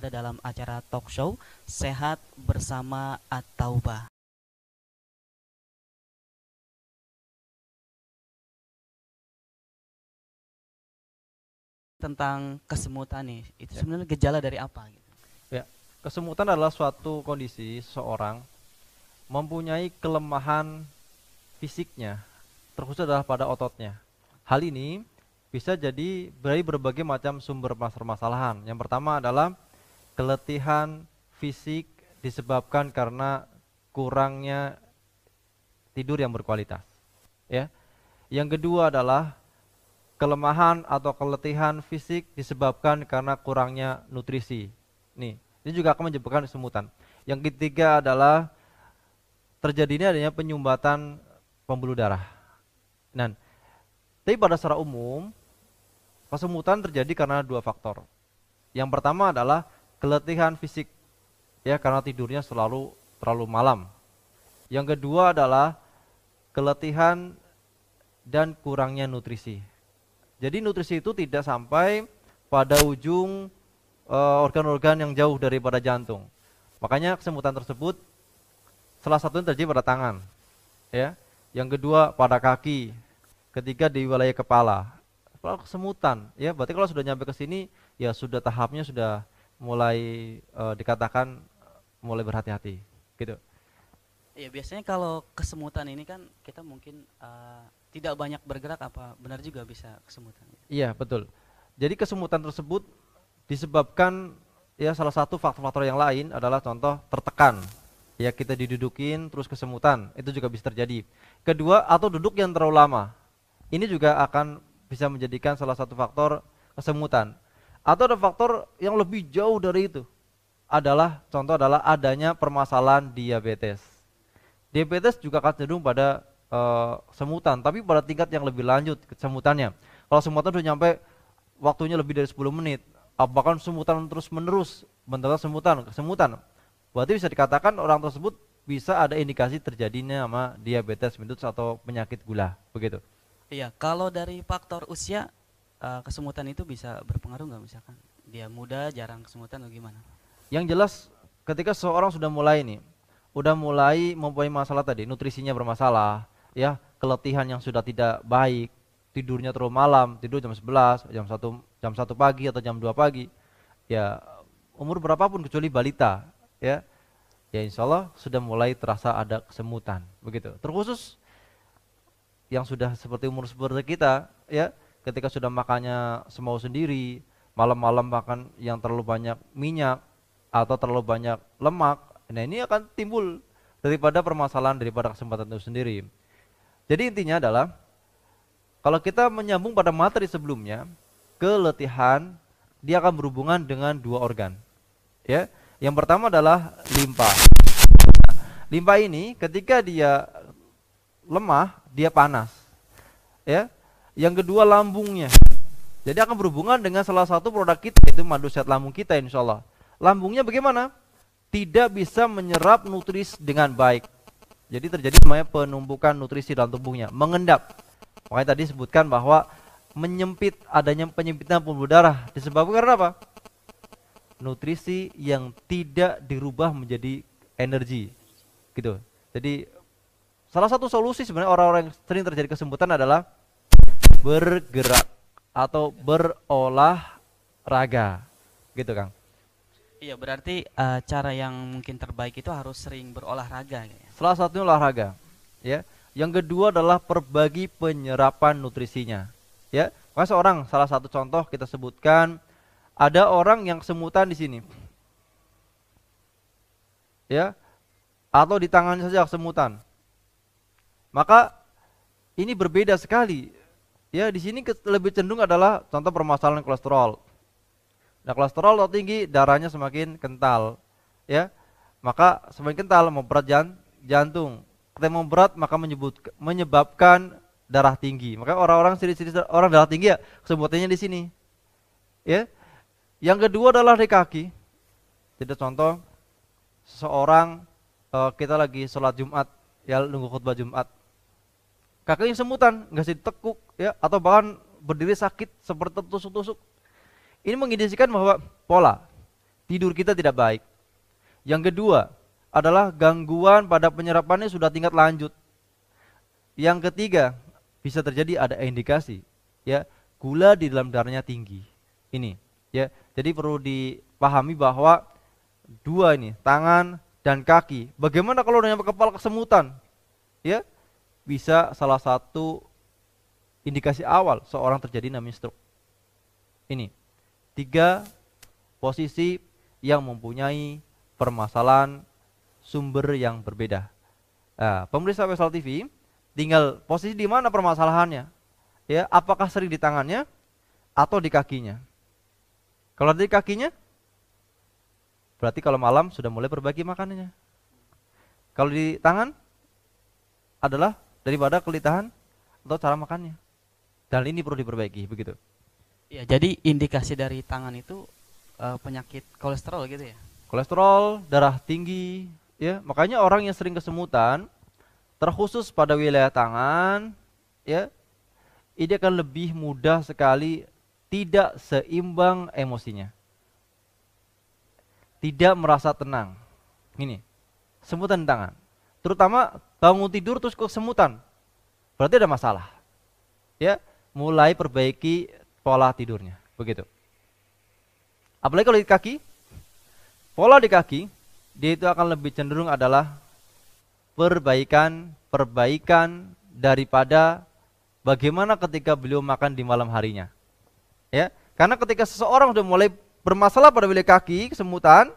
ada dalam acara talk show Sehat Bersama At-Taubah. Tentang kesemutan nih, itu ya. sebenarnya gejala dari apa? Gitu? Ya, kesemutan adalah suatu kondisi seorang mempunyai kelemahan fisiknya, terkhusus adalah pada ototnya. Hal ini bisa jadi dari berbagai macam sumber permasalahan. Yang pertama adalah keletihan fisik disebabkan karena kurangnya tidur yang berkualitas. Ya. Yang kedua adalah kelemahan atau keletihan fisik disebabkan karena kurangnya nutrisi. Nih, ini juga akan menyebabkan kesemutan. Yang ketiga adalah terjadinya adanya penyumbatan pembuluh darah. Nah, tapi pada secara umum kesemutan terjadi karena dua faktor. Yang pertama adalah keletihan fisik ya karena tidurnya selalu terlalu malam. Yang kedua adalah keletihan dan kurangnya nutrisi. Jadi nutrisi itu tidak sampai pada ujung eh, organ-organ uh, yang jauh daripada jantung. Makanya kesemutan tersebut salah satunya terjadi pada tangan, ya. Yang kedua pada kaki, ketiga di wilayah kepala. Kalau kesemutan, ya berarti kalau sudah nyampe ke sini ya sudah tahapnya sudah mulai uh, dikatakan mulai berhati-hati gitu. Ya biasanya kalau kesemutan ini kan kita mungkin uh, tidak banyak bergerak apa benar juga bisa kesemutan. Iya betul. Jadi kesemutan tersebut disebabkan ya salah satu faktor-faktor yang lain adalah contoh tertekan ya kita didudukin terus kesemutan itu juga bisa terjadi. Kedua atau duduk yang terlalu lama ini juga akan bisa menjadikan salah satu faktor kesemutan. Atau ada faktor yang lebih jauh dari itu. Adalah contoh adalah adanya permasalahan diabetes. Diabetes juga akan cenderung pada e, semutan, tapi pada tingkat yang lebih lanjut semutannya. Kalau semutan sudah nyampe waktunya lebih dari 10 menit, bahkan semutan terus-menerus, bentar semutan, semutan. Berarti bisa dikatakan orang tersebut bisa ada indikasi terjadinya sama diabetes mellitus atau penyakit gula, begitu. Iya, kalau dari faktor usia uh, kesemutan itu bisa berpengaruh nggak misalkan dia muda jarang kesemutan atau gimana? Yang jelas ketika seorang sudah mulai nih, udah mulai mempunyai masalah tadi, nutrisinya bermasalah, ya keletihan yang sudah tidak baik, tidurnya terlalu malam, tidur jam 11, jam satu jam 1 pagi atau jam 2 pagi, ya umur berapapun kecuali balita, ya, ya insya Allah sudah mulai terasa ada kesemutan, begitu. Terkhusus yang sudah seperti umur seperti kita, ya, ketika sudah makannya semau sendiri, malam-malam makan yang terlalu banyak minyak atau terlalu banyak lemak, nah ini akan timbul daripada permasalahan daripada kesempatan itu sendiri. Jadi intinya adalah kalau kita menyambung pada materi sebelumnya, keletihan dia akan berhubungan dengan dua organ. Ya, yang pertama adalah limpa. Limpa ini ketika dia lemah, dia panas. Ya, yang kedua lambungnya. Jadi akan berhubungan dengan salah satu produk kita yaitu madu sehat lambung kita insya Allah. Lambungnya bagaimana? Tidak bisa menyerap nutrisi dengan baik. Jadi terjadi semuanya penumpukan nutrisi dalam tubuhnya, mengendap. Makanya tadi sebutkan bahwa menyempit adanya penyempitan pembuluh darah disebabkan karena apa? Nutrisi yang tidak dirubah menjadi energi. Gitu. Jadi salah satu solusi sebenarnya orang-orang yang sering terjadi kesemutan adalah bergerak atau berolahraga gitu Kang Iya berarti uh, cara yang mungkin terbaik itu harus sering berolahraga. Ya? Salah satunya olahraga, ya. Yang kedua adalah perbagi penyerapan nutrisinya, ya. maka seorang, salah satu contoh kita sebutkan ada orang yang semutan di sini, ya, atau di tangannya saja semutan. Maka ini berbeda sekali ya di sini lebih cenderung adalah contoh permasalahan kolesterol. Nah, kolesterol lo tinggi, darahnya semakin kental, ya. Maka semakin kental berat jantung. Ketika memberat maka menyebut menyebabkan darah tinggi. Maka orang-orang ciri-ciri orang darah tinggi ya sebutannya di sini. Ya. Yang kedua adalah di kaki. Tidak contoh seseorang eh, kita lagi sholat Jumat, ya nunggu khutbah Jumat kakinya semutan, nggak sih tekuk, ya atau bahkan berdiri sakit seperti tusuk-tusuk. Ini mengindikasikan bahwa pola tidur kita tidak baik. Yang kedua adalah gangguan pada penyerapannya sudah tingkat lanjut. Yang ketiga bisa terjadi ada indikasi ya gula di dalam darahnya tinggi. Ini ya. Jadi perlu dipahami bahwa dua ini tangan dan kaki. Bagaimana kalau dengan kepala kesemutan? Ya, bisa salah satu indikasi awal seorang terjadi namanya stroke. Ini tiga posisi yang mempunyai permasalahan sumber yang berbeda. Nah, pemeriksa Wesal TV tinggal posisi di mana permasalahannya, ya apakah sering di tangannya atau di kakinya. Kalau di kakinya, berarti kalau malam sudah mulai berbagi makanannya. Kalau di tangan adalah daripada kelitahan atau cara makannya. Dan ini perlu diperbaiki begitu. Ya, jadi indikasi dari tangan itu e, penyakit kolesterol gitu ya. Kolesterol, darah tinggi, ya. Makanya orang yang sering kesemutan terkhusus pada wilayah tangan, ya. Ini akan lebih mudah sekali tidak seimbang emosinya. Tidak merasa tenang. Ini semutan tangan. Terutama bangun tidur terus kesemutan. Berarti ada masalah. Ya, mulai perbaiki pola tidurnya. Begitu. Apalagi kalau di kaki, pola di kaki dia itu akan lebih cenderung adalah perbaikan perbaikan daripada bagaimana ketika beliau makan di malam harinya. Ya, karena ketika seseorang sudah mulai bermasalah pada wilayah kaki, kesemutan,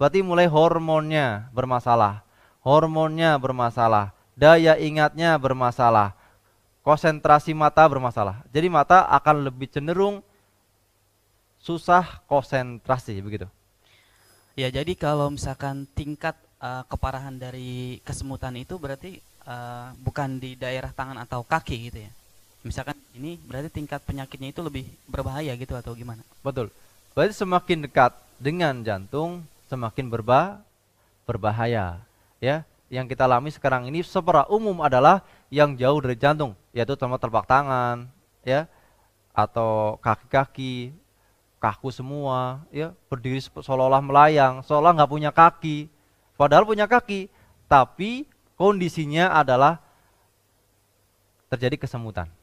berarti mulai hormonnya bermasalah hormonnya bermasalah, daya ingatnya bermasalah, konsentrasi mata bermasalah. Jadi mata akan lebih cenderung susah konsentrasi begitu. Ya, jadi kalau misalkan tingkat uh, keparahan dari kesemutan itu berarti uh, bukan di daerah tangan atau kaki gitu ya. Misalkan ini berarti tingkat penyakitnya itu lebih berbahaya gitu atau gimana? Betul. Berarti semakin dekat dengan jantung semakin berba berbahaya ya yang kita alami sekarang ini secara umum adalah yang jauh dari jantung, yaitu terutama terbak tangan, ya, atau kaki-kaki, kaku semua, ya, berdiri seolah-olah melayang, seolah nggak punya kaki, padahal punya kaki, tapi kondisinya adalah terjadi kesemutan.